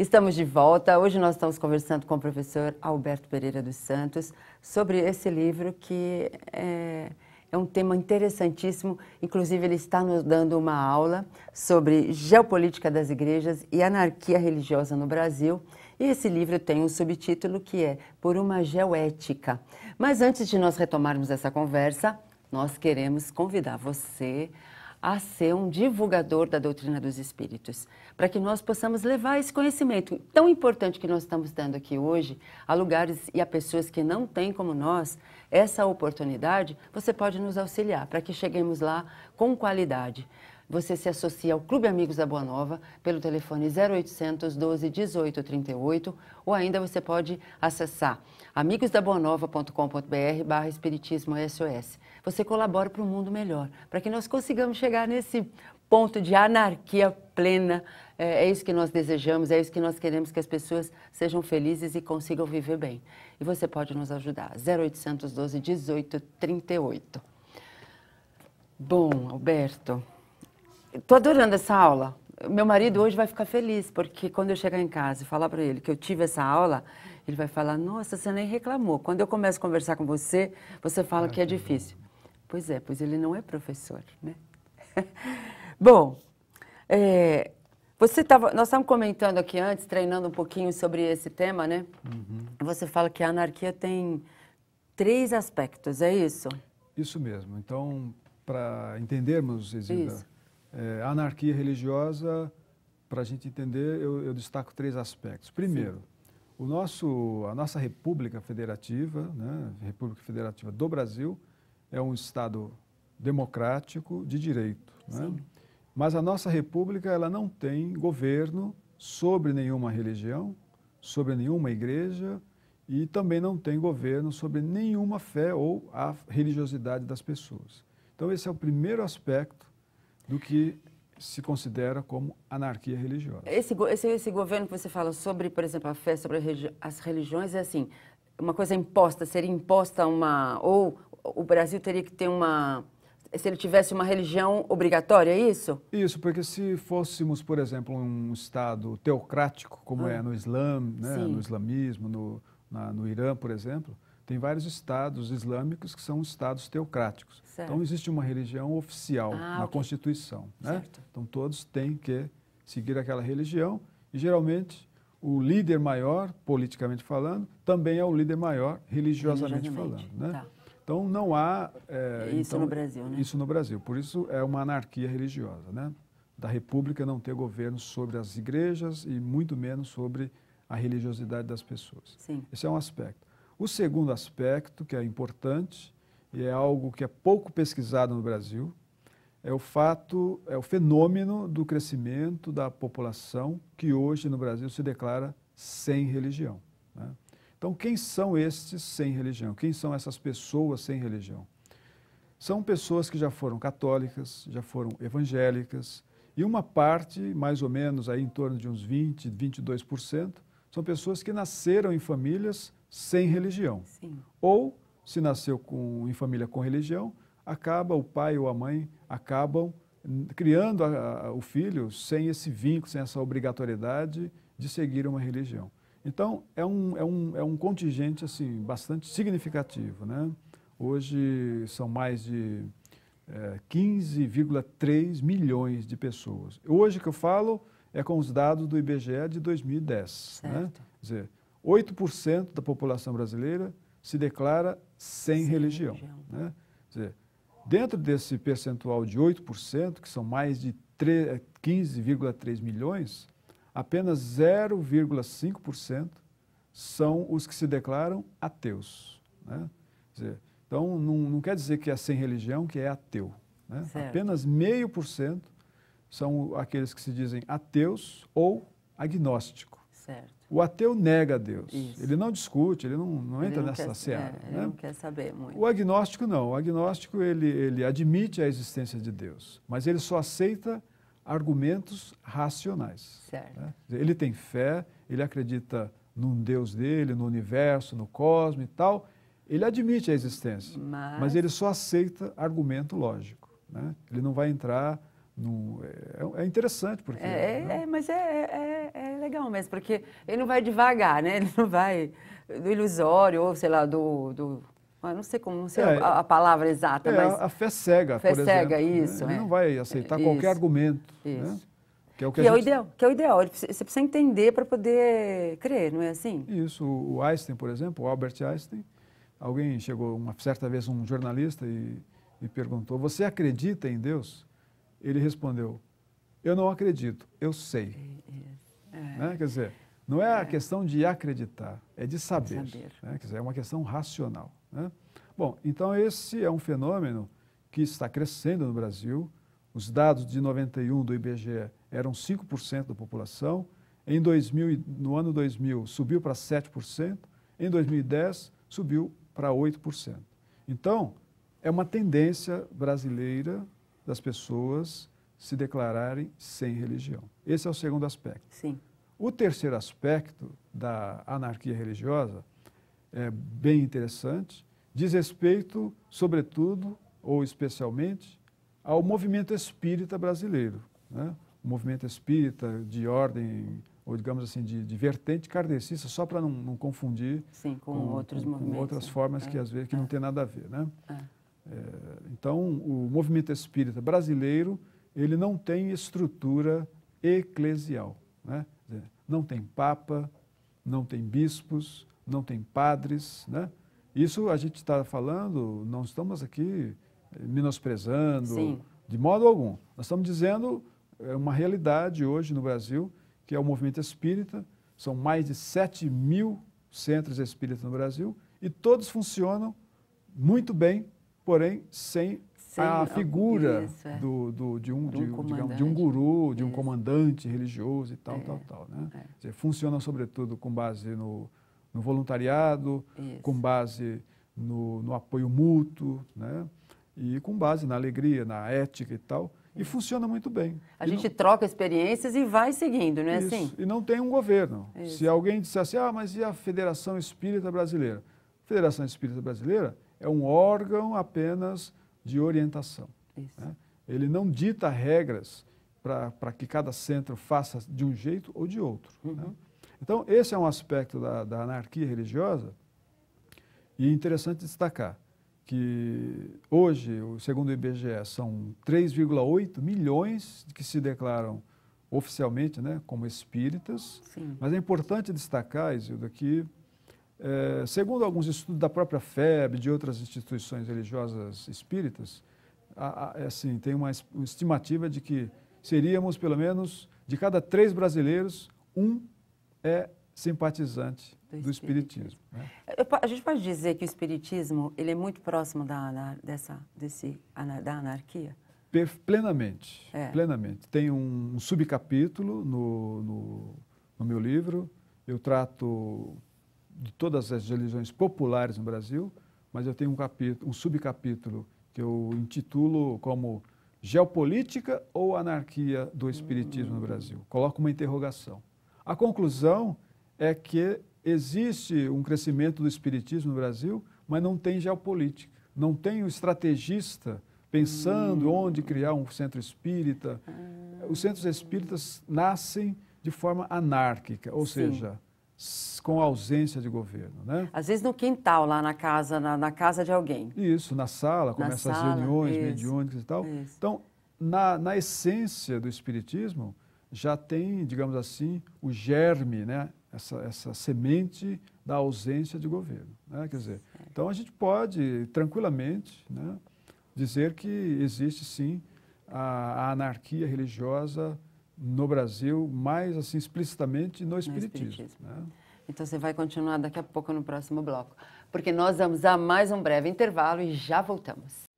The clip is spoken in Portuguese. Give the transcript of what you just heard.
Estamos de volta. Hoje nós estamos conversando com o professor Alberto Pereira dos Santos sobre esse livro que é, é um tema interessantíssimo. Inclusive, ele está nos dando uma aula sobre geopolítica das igrejas e anarquia religiosa no Brasil. E esse livro tem um subtítulo que é Por uma Geoética. Mas antes de nós retomarmos essa conversa, nós queremos convidar você a ser um divulgador da doutrina dos espíritos, para que nós possamos levar esse conhecimento tão importante que nós estamos dando aqui hoje a lugares e a pessoas que não têm como nós essa oportunidade, você pode nos auxiliar para que cheguemos lá com qualidade você se associa ao Clube Amigos da Boa Nova pelo telefone 0800 12 18 38 ou ainda você pode acessar amigosdaboanova.com.br barra espiritismo SOS. Você colabora para um mundo melhor, para que nós consigamos chegar nesse ponto de anarquia plena. É, é, isso que nós desejamos, é isso que nós queremos que as pessoas sejam felizes e consigam viver bem. E você pode nos ajudar. 18 38. Bom, Alberto, Estou adorando essa aula. Meu marido hoje vai ficar feliz, porque quando eu chegar em casa e falar para ele que eu tive essa aula, ele vai falar: Nossa, você nem reclamou. Quando eu começo a conversar com você, você fala ah, que é uhum. difícil. Pois é, pois ele não é professor, né? Bom, é, você tava, nós estávamos comentando aqui antes, treinando um pouquinho sobre esse tema, né? Uhum. Você fala que a anarquia tem três aspectos, é isso? Isso mesmo. Então, para entendermos, isso. É, anarquia religiosa, para a gente entender, eu, eu, destaco três aspectos. Primeiro, o nosso, a nossa República Federativa, né, República Federativa do Brasil, é um Estado democrático de direito. Né? Mas a nossa República ela não tem governo sobre nenhuma religião, sobre nenhuma igreja e também não tem governo sobre nenhuma fé ou a religiosidade das pessoas. Então, esse é o primeiro aspecto do que se considera como anarquia religiosa. Esse, esse, esse governo que você fala sobre, por exemplo, a fé, sobre as religiões, é assim, uma coisa imposta, seria imposta uma... ou o Brasil teria que ter uma... se ele tivesse uma religião obrigatória, é isso? Isso, porque se fôssemos, por exemplo, um Estado teocrático, como ah. é no Islã, né, no islamismo, no, na, no Irã, por exemplo, tem vários estados islâmicos que são estados teocráticos. Certo. Então, existe uma religião oficial ah, na okay. Constituição. Né? Então, todos têm que seguir aquela religião e, geralmente, o líder maior, politicamente falando, também é o líder maior, religiosamente, religiosamente. falando. Né? Tá. Então, não há... É, isso então, no Brasil, né? Isso no Brasil. Por isso, é uma anarquia religiosa, né? Da República não ter governo sobre as igrejas e muito menos sobre a religiosidade das pessoas. Sim. Esse é um aspecto. O segundo aspecto, que é importante, e é algo que é pouco pesquisado no Brasil, é o fato, é o fenômeno do crescimento da população que hoje no Brasil se declara sem religião. Né? Então, quem são estes sem religião? Quem são essas pessoas sem religião? São pessoas que já foram católicas, já foram evangélicas, e uma parte, mais ou menos aí em torno de uns 20, 22%, são pessoas que nasceram em famílias sem religião. Sim. Ou, se nasceu com, em família com religião, acaba o pai ou a mãe acabam criando a, a, o filho sem esse vínculo, sem essa obrigatoriedade de seguir uma religião. Então, é um, é um, é um contingente assim, bastante significativo. Né? Hoje são mais de é, eh, 15,3 milhões de pessoas. Hoje que eu falo é com os dados do IBGE de 2010. Né? Certo. Né? Quer dizer, 8% da população brasileira se declara sem, sem religião. religião. Né? Dizer, dentro desse percentual de 8%, que são mais de 15,3 é, milhões, apenas 0,5% são os que se declaram ateus. Né? Dizer, então, não, não, quer dizer que é sem religião que é ateu. Né? Apenas meio por cento são aqueles que se dizem ateus ou agnóstico. Certo. O ateu nega Deus. Isso. Ele não discute, ele não, não entra não nessa cena. É, ele né? não quer saber muito. O agnóstico não. O agnóstico ele, ele admite a existência de Deus, mas ele só aceita argumentos racionais. Certo. Né? Ele tem fé, ele acredita num Deus dele, no universo, no cosmos e tal. Ele admite a existência, mas, mas ele só aceita argumento lógico. Né? Ele não vai entrar é, é, interessante, porque. É, né? é mas é é, é, é, legal mesmo, porque ele não vai devagar, né? Ele não vai do ilusório, ou sei lá, do. do ah, não sei como, não sei é, a, a, palavra exata, mas. A, fé cega, fé por cega, exemplo, né? isso. Ele não vai aceitar qualquer argumento. Né? Isso. Né? Que é o que, que gente... é o ideal. Que é o ideal. Você precisa entender para poder crer, não é assim? Isso. O Einstein, por exemplo, o Albert Einstein, alguém chegou uma certa vez um jornalista e, e perguntou: Você acredita em Deus? Ele respondeu: Eu não acredito, eu sei. É, é. é. Né? Quer dizer, não é a é. questão de acreditar, é de saber. É saber. Né? Quer dizer, é uma questão racional. Né? Bom, então esse é um fenômeno que está crescendo no Brasil. Os dados de 91 do IBGE eram 5% da população. Em 2000, no ano 2000 subiu para 7%, em 2010 subiu para 8%. Então, é uma tendência brasileira das pessoas se declararem sem religião. Esse é o segundo aspecto. Sim. O terceiro aspecto da anarquia religiosa é bem interessante, diz respeito, sobretudo ou especialmente, ao movimento espírita brasileiro. Né? O movimento espírita de ordem, ou digamos assim, de, de vertente kardecista, só para não, não, confundir Sim, com, com, outros com, com outras né? formas é. que às vezes que é. não tem nada a ver. Né? É. é então, o movimento espírita brasileiro, ele não tem estrutura eclesial, né? não tem papa, não tem bispos, não tem padres, né? Isso a gente está falando, não estamos aqui eh, menosprezando Sim. de modo algum. Nós estamos dizendo é uma realidade hoje no Brasil, que é o movimento espírita, são mais de 7 mil centros espíritas no Brasil e todos funcionam muito bem porém sem, sem a figura isso, é. do, do, de, um, de, um digamos, de um guru, de um comandante religioso e tal, é. tal, tal. Né? É. funciona sobretudo com base no, no voluntariado, isso. com base no, no apoio mútuo, né? e com base na alegria, na ética e tal. E é. funciona muito bem. A e gente não... troca experiências e vai seguindo, não é Isso. assim? E não tem um governo. Isso. Se alguém dissesse, assim, ah, mas e a Federação Espírita Brasileira? A Federação Espírita Brasileira é um órgão apenas de orientação. Né? Ele não dita regras para que cada centro faça de um jeito ou de outro. Né? Uhum. Né? Então, esse é um aspecto da, da, anarquia religiosa e é interessante destacar que hoje, segundo o IBGE, são 3,8 milhões que se declaram oficialmente né, como espíritas, Sim. mas é importante destacar, Isilda, que é, segundo alguns estudos da própria FEB, de outras instituições religiosas espíritas, a, a, é assim, tem uma estimativa de que seríamos, pelo menos, de cada três brasileiros, um é simpatizante do, do espiritismo. espiritismo né? A gente pode dizer que o espiritismo ele é muito próximo da, dessa, desse, da anarquia? Plenamente, é. plenamente. Tem um, subcapítulo no, no, no meu livro, eu trato de todas as religiões populares no Brasil, mas eu tenho um, capítulo, um subcapítulo que eu intitulo como Geopolítica ou Anarquia do Espiritismo no Brasil. Coloco uma interrogação. A conclusão é que existe um crescimento do espiritismo no Brasil, mas não tem geopolítica, não tem o um estrategista pensando hum. onde criar um centro espírita. Ah. Os centros espíritas nascem de forma anárquica, ou Sim. seja, com ausência de governo, né? Às vezes no quintal, lá na casa, na, na casa de alguém. Isso, na sala, começa as reuniões isso, mediúnicas e tal. Isso. Então, na, na essência do Espiritismo, já tem, digamos assim, o germe, né? essa, essa semente da ausência de governo. Né? Quer dizer, então a gente pode tranquilamente né, dizer que existe sim a, a anarquia religiosa no Brasil, mais assim explicitamente no Espiritismo. No espiritismo. Né? Então você vai continuar daqui a pouco no próximo bloco, porque nós vamos a mais um breve intervalo e já voltamos.